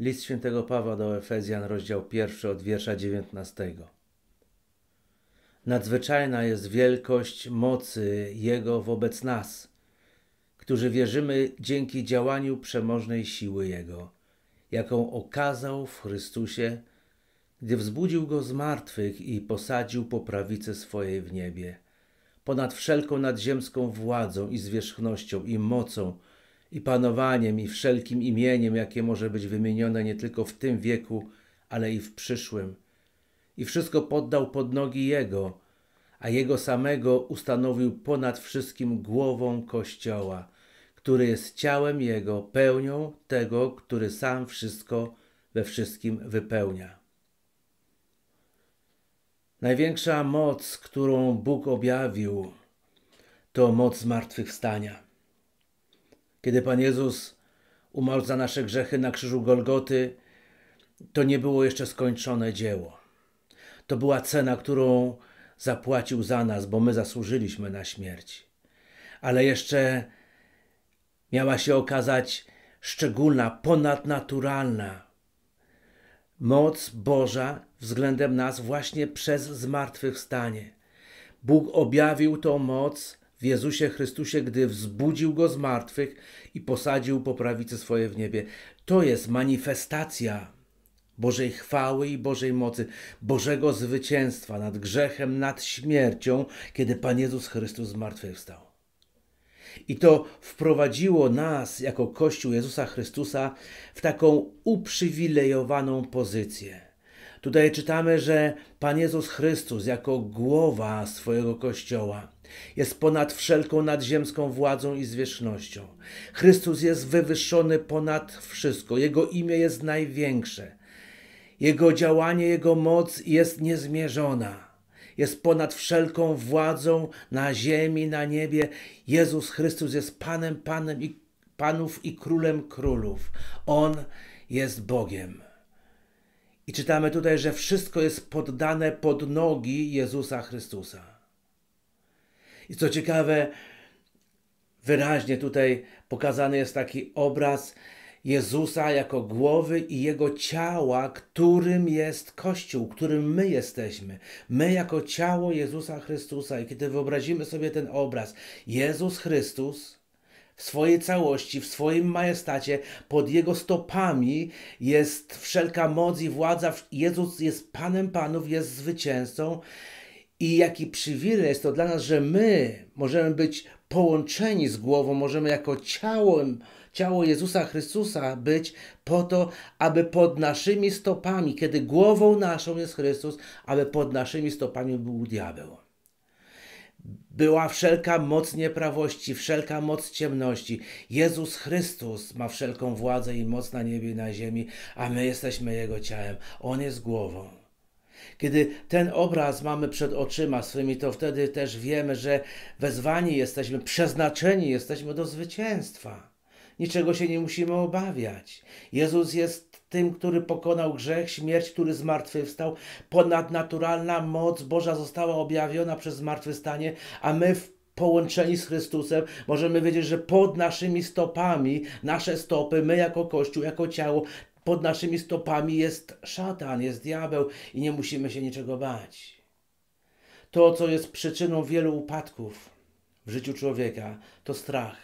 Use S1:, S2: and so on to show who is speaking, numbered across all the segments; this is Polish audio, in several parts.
S1: List świętego Pawła do Efezjan, rozdział pierwszy od wiersza 19. Nadzwyczajna jest wielkość mocy Jego wobec nas, którzy wierzymy dzięki działaniu przemożnej siły Jego, jaką okazał w Chrystusie, gdy wzbudził Go z martwych i posadził po prawicy swojej w niebie, ponad wszelką nadziemską władzą i zwierzchnością i mocą, i panowaniem i wszelkim imieniem, jakie może być wymienione nie tylko w tym wieku, ale i w przyszłym. I wszystko poddał pod nogi Jego, a Jego samego ustanowił ponad wszystkim głową Kościoła, który jest ciałem Jego, pełnią tego, który sam wszystko we wszystkim wypełnia. Największa moc, którą Bóg objawił, to moc zmartwychwstania. Kiedy Pan Jezus umarł za nasze grzechy na krzyżu Golgoty, to nie było jeszcze skończone dzieło. To była cena, którą zapłacił za nas, bo my zasłużyliśmy na śmierć. Ale jeszcze miała się okazać szczególna, ponadnaturalna moc Boża względem nas właśnie przez zmartwychwstanie. Bóg objawił tą moc w Jezusie Chrystusie, gdy wzbudził go z martwych i posadził po prawicy swoje w niebie. To jest manifestacja Bożej chwały i Bożej mocy, Bożego zwycięstwa nad grzechem, nad śmiercią, kiedy Pan Jezus Chrystus zmartwychwstał. I to wprowadziło nas jako Kościół Jezusa Chrystusa w taką uprzywilejowaną pozycję. Tutaj czytamy, że Pan Jezus Chrystus jako głowa swojego Kościoła jest ponad wszelką nadziemską władzą i zwierzchnością. Chrystus jest wywyższony ponad wszystko. Jego imię jest największe. Jego działanie, jego moc jest niezmierzona. Jest ponad wszelką władzą na ziemi, na niebie. Jezus Chrystus jest Panem, Panem i Panów i Królem Królów. On jest Bogiem. I czytamy tutaj, że wszystko jest poddane pod nogi Jezusa Chrystusa. I co ciekawe, wyraźnie tutaj pokazany jest taki obraz Jezusa jako głowy i jego ciała, którym jest Kościół, którym my jesteśmy. My jako ciało Jezusa Chrystusa. I kiedy wyobrazimy sobie ten obraz, Jezus Chrystus w swojej całości, w swoim majestacie, pod jego stopami jest wszelka moc i władza. Jezus jest Panem Panów, jest zwycięzcą. I jaki przywilej jest to dla nas, że my możemy być połączeni z głową, możemy jako ciałem, ciało Jezusa Chrystusa być po to, aby pod naszymi stopami, kiedy głową naszą jest Chrystus, aby pod naszymi stopami był diabeł. Była wszelka moc nieprawości, wszelka moc ciemności. Jezus Chrystus ma wszelką władzę i moc na niebie i na ziemi, a my jesteśmy Jego ciałem. On jest głową. Kiedy ten obraz mamy przed oczyma swymi, to wtedy też wiemy, że wezwani jesteśmy, przeznaczeni jesteśmy do zwycięstwa. Niczego się nie musimy obawiać. Jezus jest tym, który pokonał grzech, śmierć, który zmartwychwstał. Ponadnaturalna moc Boża została objawiona przez zmartwychwstanie, a my w połączeni z Chrystusem, możemy wiedzieć, że pod naszymi stopami, nasze stopy, my jako Kościół, jako ciało, pod naszymi stopami jest szatan, jest diabeł i nie musimy się niczego bać. To, co jest przyczyną wielu upadków w życiu człowieka, to strach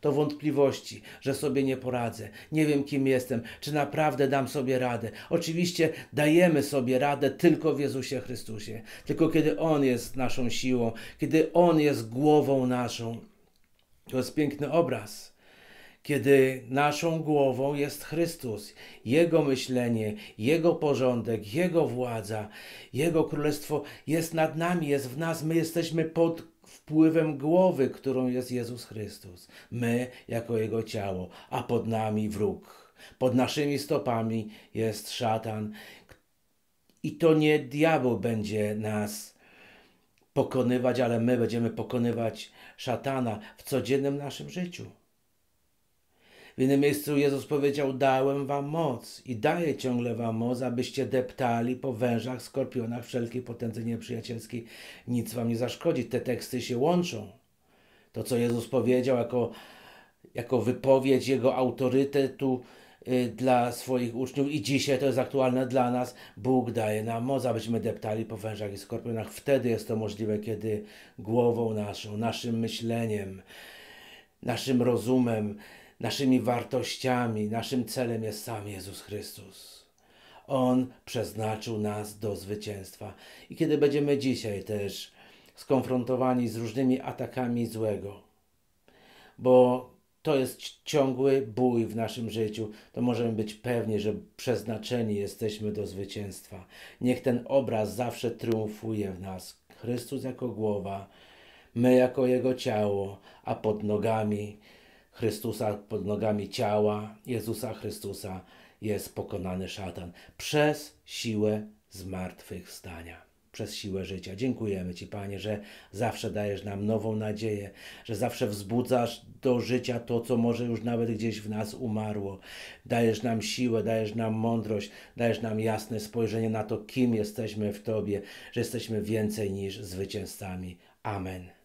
S1: to wątpliwości, że sobie nie poradzę, nie wiem kim jestem, czy naprawdę dam sobie radę. Oczywiście dajemy sobie radę tylko w Jezusie Chrystusie, tylko kiedy On jest naszą siłą, kiedy On jest głową naszą. To jest piękny obraz kiedy naszą głową jest Chrystus, Jego myślenie, Jego porządek, Jego władza, Jego królestwo jest nad nami, jest w nas, my jesteśmy pod wpływem głowy, którą jest Jezus Chrystus, my jako Jego ciało, a pod nami wróg. Pod naszymi stopami jest szatan, i to nie diabeł będzie nas pokonywać, ale my będziemy pokonywać szatana w codziennym naszym życiu. W innym miejscu Jezus powiedział: Dałem wam moc i daję ciągle wam moc, abyście deptali po wężach, skorpionach, wszelkiej potędze nieprzyjacielskiej. Nic wam nie zaszkodzi. Te teksty się łączą. To, co Jezus powiedział jako, jako wypowiedź jego autorytetu y, dla swoich uczniów, i dzisiaj to jest aktualne dla nas. Bóg daje nam moc, abyśmy deptali po wężach i skorpionach. Wtedy jest to możliwe, kiedy głową naszą, naszym myśleniem, naszym rozumem, Naszymi wartościami, naszym celem jest sam Jezus Chrystus. On przeznaczył nas do zwycięstwa. I kiedy będziemy dzisiaj też skonfrontowani z różnymi atakami złego, bo to jest ciągły bój w naszym życiu, to możemy być pewni, że przeznaczeni jesteśmy do zwycięstwa. Niech ten obraz zawsze triumfuje w nas. Chrystus jako głowa, my jako Jego ciało, a pod nogami Chrystusa, pod nogami ciała Jezusa Chrystusa jest pokonany szatan przez siłę zmartwychwstania przez siłę życia. Dziękujemy Ci, Panie, że zawsze dajesz nam nową nadzieję, że zawsze wzbudzasz do życia to, co może już nawet gdzieś w nas umarło. Dajesz nam siłę, dajesz nam mądrość, dajesz nam jasne spojrzenie na to, kim jesteśmy w Tobie, że jesteśmy więcej niż zwycięzcami. Amen.